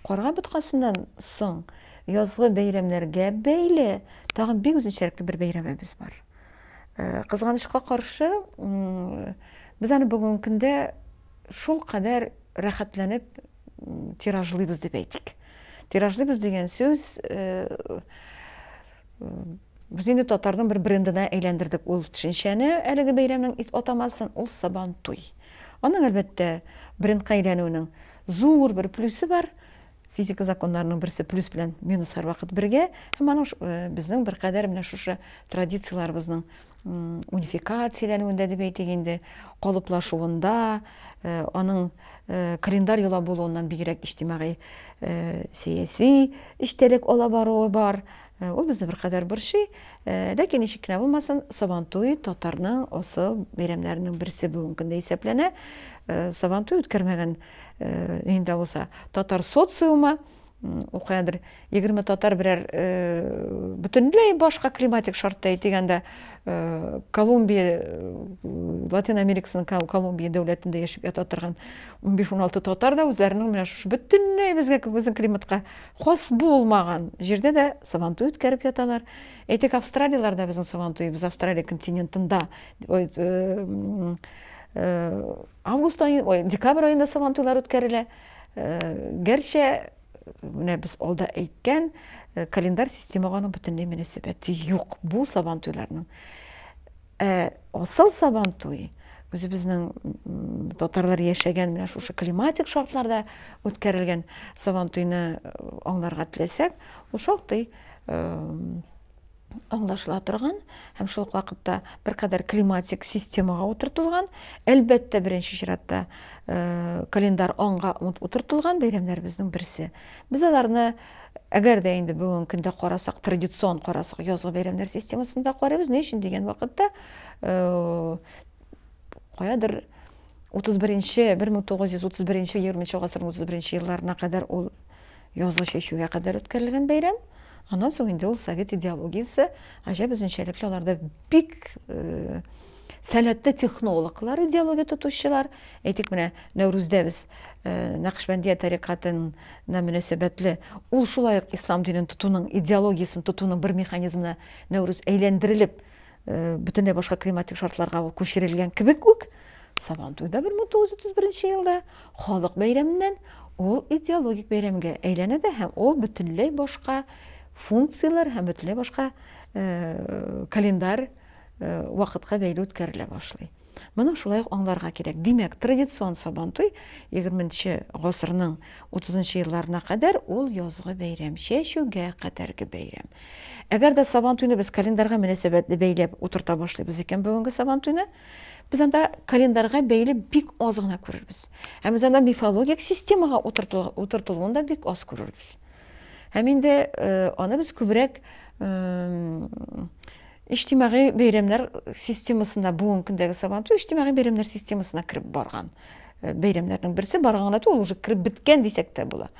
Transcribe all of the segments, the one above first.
Корга бұтқасынан соң язгы бәйрәмнәргә тағын тағы бик бір бір біз бар. Кызганычка каршы, біз аны бүгенге көндә шул кадәр рәхәтләнеп тиражлыйбыз деп әйтик. Тиражлыйбыз сөз сүз без инде татарның бір брендіне әйләндердек ул түшіншені әлеге бәйрәмнең атамасын ул сабан туй оның әлбетте брендқа әйләнуінің зур бір плюсы бар физика закондарының бірсі плюс белән минус һәрвакыт бергә һәм аның э, безнең беркадәр менә шушы традицияларыбызның унификацияләнүендә деп әйтик инде э, оның аның э, календарь яла булуыннан бигрәк иҗтимагый ола эчтәлек баруы бар Э, ол бізді қадар бірші э, ләкин ешекіне болмасын сабантуй татарның осы мейрамдарының бірісі бүгінгі күнде есептелінә э, сабантуй өткермеген енді болса татар социумы оқыядыр егерме татар бирер э, бүтінлей башқа климатик шартта дегенде э, колумбия э, латин америкасының колумбия дәулетінде ешіп жата турган он беш он алты татар да өздөрүнүн мына ушу бүтінлей бизге биздин климатка хос болмаган жерде да сабантуй өткәріп жаталар эйтек Австралияларда да биздин сабантуй биз австралия континентинда август ой декабрь айында сабантуйлар өткөрүлө гәрчә біз олда әйткен календарь системағаның бүтіндей мөнәсәбәте юк бу сабантуйларның ә, осыл сабантуй біздің татарлар яшәгән менә шушы климатик шартларда үткәрелгән сабантуйны аңларга теләсәк ул шактый аңлашыла тұрған һәм шул ук вакытта беркадәр климатик системага утыртылган әлбәттә беренче чиратта э, календар отыртылған утыртылган біздің берсе без аларны әгәр дә инде бүгенге көндә карасак традицион карасак язгы бәйрәмнәр системасында карабыз ни өчен дигән вакытта каядыр э, 31-нче 1931-нче 20 гасырның 31 елларына кадәр ул язгы чәчүгә кадәр үткәрелгән бәйрәм анан соң инде совет идеологиясы ажа өзүнчөлүктө аларда бик сәләтті технологлар идеология тотучылар әйтик менә нәүрүздә без нақшбәндия тарикатына мөнәсәбәтле ул шулай ук ислам динен тотуның идеологиясын тотуның бір механизмына нәүрүз әйләндерелеп бөтенләй башка климатик шартларга ул күчерелгән кебек үк сабантуйда бер мең тугыз йөз беренче елда халык бәйрәменнән ул идеологик бәйрәмгә әйләнә дә һәм ул бөтенләй башка функциялар һәм бөтөнләй башка э, календарь э, вакытка бәйле үткәрелә башлый моны шулай аңларга кирәк димәк традицион сабантуй егерменче гасырның 30 елларына кадәр ул язгы бәйрәм чәчүгә кадәрге бәйрәм әгәр дә сабантуйны без календарьга мөнәсәбәтле бәйләп утырта башлыйбыз икән бүгенге сабантуйны без анда календарға бәйлі бик аз гына күрербез һәм без анда мифологик системага утыртылуын да бик аз күрербез Hem de аны e, biz kübrek иштимагый бәйрәмнәр системасына бүгенге көндәге сабанту иштимагый бәйрәмнәр системасына кирип барган бәйрәмнәрнең берсе барганы ул уже кирип беткән дисәк тә була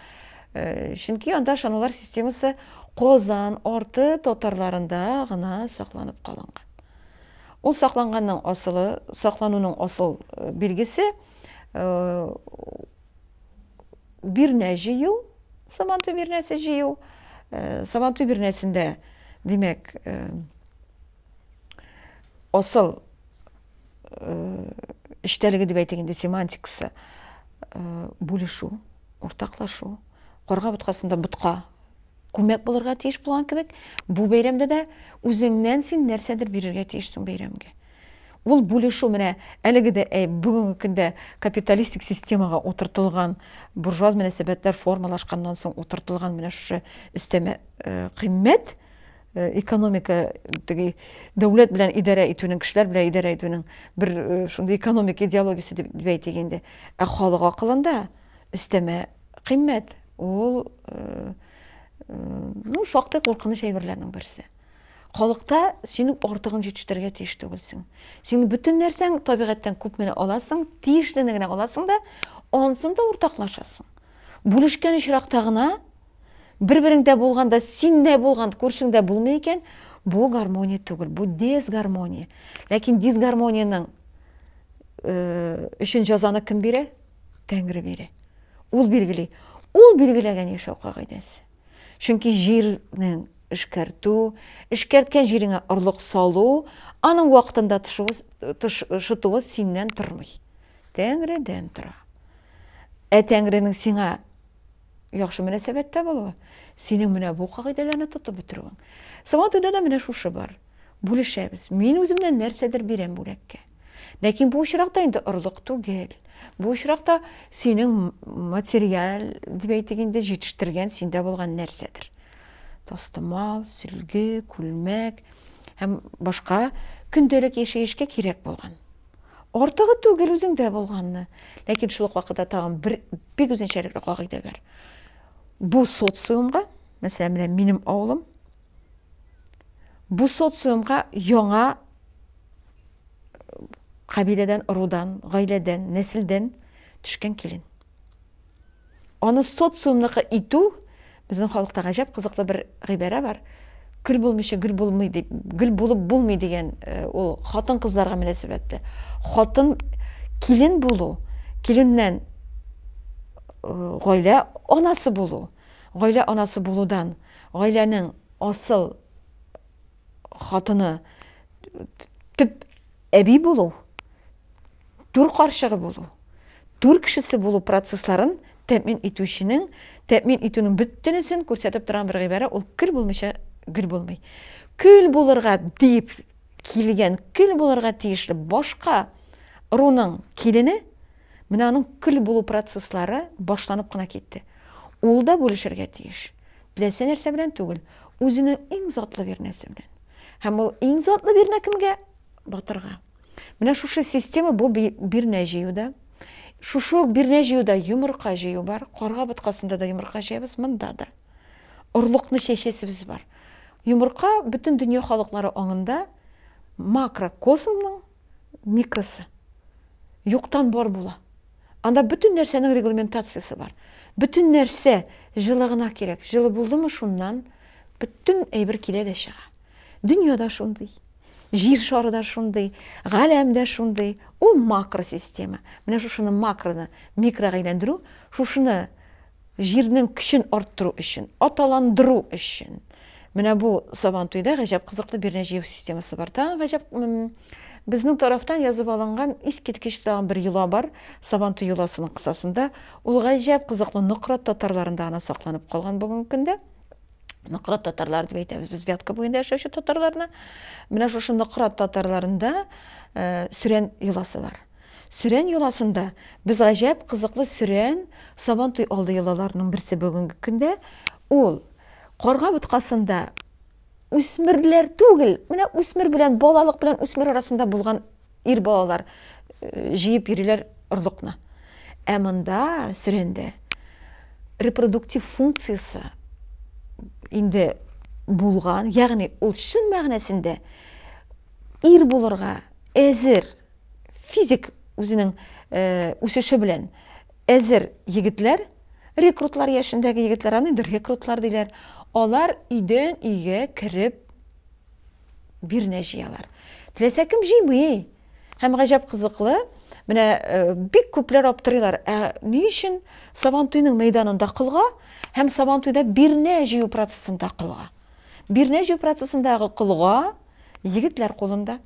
чөнки анда шаналар системасы Қозан орты татарларында ғана сақланып калынган Ол сақланғанның асылы сақлануның асыл белгісі бир нәҗи ел сабантуй беренеси жыйуу сабантуй беренесинде демек осыл иштелиги деп айтегенде семантикасы бөлүшүү ортақлашу корго бұтқасында бұтқа көмек болырға тийиш бұлан кебек Бұ бейремде да өзіңнен сен берерге берүүгө тийишсиң бейремге ол бөлешүү міне әлігіде бүгінгі күнде капиталистік системаға отыртылған буржуаз мөнөсөбөттөр формалашқаннан соң отыртылған міне ушу үстеме кыйммәт экономика тиги дәүләт белән идарә итүнең кешеләр белән идарә итүнең экономик идеологиясы дип бәйт ә халык акылында Ол кыйммәт ул ну шактый куркыныч әйберләрнең берсе қолықта сенің ортоғуң жетіштерге тийиш түгүлсүң сенің бүтін нәрсең табиғаттан көп менен аласың тийиштинигине аласың да онсун да уртаклашасың булушкен ишырактагына бір біріңде болғанда сендей болғанды көршіңде болмай екен бұл гармония түгіл бұл дисгармония ләкин дисгармонияның үчүн э, жазаны кім бере теңири бере ул белгилейт ул белгилеген эш окуга чүнки жердин ішкәрту ішкәрткен жеріңе ұрлық салу аның уақытында тұшытуы сенен тұрмай тәңіріден тұра ә тәңірінің сеңа яхшы мөнәсәбәттә булуы сенің менә бу кагыйдәләрне тотып бітіруің саматыда да менә шушы бар бүлешәбез мен өзімнен нәрсәдер бирәм бүләккә ләкин бу очракта инде орлык түгел бу очракта синең материаль дип әйтик синдә болған нәрсәдер тастамал сүлгі күлмәк һәм башка көндәлек яшәешкә кирәк булган артыгы түгел дә булганны ләкин шул ук вакытта тагын бер бик үзенчәлекле кагыйдә бар бу социумга мәсәлән менә минем авылым бу социумга яңа кабиләдән орудан гаиләдән нәселдән төшкән килен аны социумныкы итү біздің халықта ғажап қызықты бір ғибара бар гүл болмайша гүл болмайды гүл болып болмай деген ол қатын қыздарға мінәсібатты қатын келін болу келіннен ғойля анасы болу ғойля анасы болудан ғойляның асыл қатыны түп әби болу түр қаршығы болу түр кішісі болу процессларын тәмин етушінің тәмин итүнің бүттінісін көрсетіп тұрған бір ғибара ол күл болмайша гүл болмай күл болырға деп келген күл болырға тиісті башқа руның келіні мынаның күл болу процесслары башланып қана кетті ол да бөлішерге тиіш білесе нәрсе білен түгіл өзінің ең затлы бернәсі білен. һәм ол ең затлы бернә кімге батырға мына шушы система бұл бір жыюда шушу бирине да юмурка бар қорға бұтқасында да юмурка жейміз мында да ұрлықны шешесібіз бар бүтін бүтін дүйнө халықлары макро макрокосмның микросы юқтан бар була анда бүтін нәрсенің регламентациясы бар Бүтін нәрсе жылығына керек жылы болдуму шундан бүтін әйбір келеді шыға. Дүниеда дүйнө жер шары да ушундай галам да ол макро система Міне ушуну макрону микрого айландыруу ушуну жердин күчүн үшін, үшін. үшін. Міне бұл бул сабантуйда ғажап қызықты бир системасы бар тагы ғажап біздің тараптан жазып алынған ескерткіш деген бір юла бар сабанту юласының қысасында ол ғажап қызықты нұқрат татарларында ғана сақтанып қалған бүгінгі күнде Нұқырат татарлар деп айтамыз біз вятка бойында жашаушы татарларына мына ошо нықырат татарларында ә, э, сүрен юласы бар сүрен юласында біз ғажап қызықлы сүрен сабан алды юлаларының бірсі бүгінгі күнде ол қорға бұтқасында өсмірлер түгіл мына өсмір білен балалық білен өсмір арасында болған ир балалар э, жиып йөриләр ұрлықны ә мында сүренде репродуктив функциясы инде булган ягъни ул чын мәгънәсендә ир булырга әзір физик үзенең э, үсеше белән әзер егетләр рекрутлар яшендәге егетләр аны инде рекрутлар диләр алар үйден үйге кіріп бирнә җыялар теләсә кем җыймый һәм гаҗәп кызыклы міне э, бик күпләр аптырыйлар ә ни өчен сабантуйның мәйданында кылга һәм сабантуйда бирнә җыю процессында кылга бирнә җыю процессындагы кылга егетләр кулында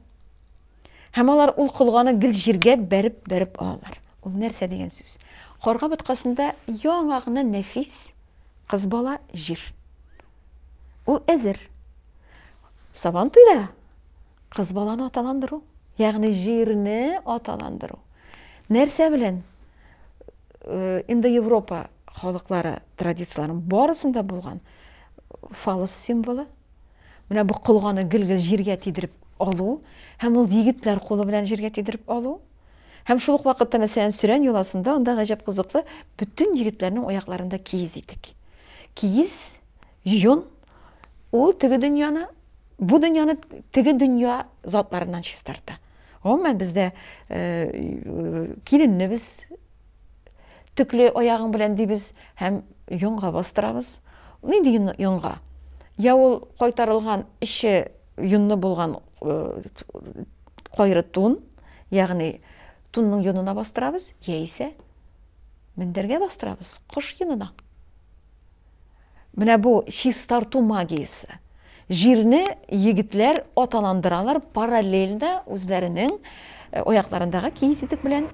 һәм алар ул кылганы гел җиргә бәреп бәреп алалар ул нәрсә дигән сүз карга боткасында яңа нәфис қыз бала җир ул әзер сабантуйда кыз баланы аталандыру ягъни җирне аталандыру нерсе менен э, индо европа традицияларының барысында болған болған фалос символы міне бұл колгону килгил жерге тидіріп алуы, һәм ұл егітлер қолы белән жерге тидереп алу һәм шул уақытта вакытта мәсәлән сөрән йоласында анда гаҗәп кызыклы бүтән егетләрнең аякларында киез итек киез йон ул дүнияны дөньяны бу дөньяны теге Бізді бізде келініміз түклі ояғын білен дейбіз, һәм юңға бастырабыз. деген юңға? Я ол қойтарылған іші юнны болған қойры э, тун, яғни тунның юнына бастырабыз, яйсе міндерге бастырабыз, құш юнына. Міне бұл шистарту магиясы. Жеріні егітлер, оталандыралар параллельно үзләренең ояқларындағы киң ситек белән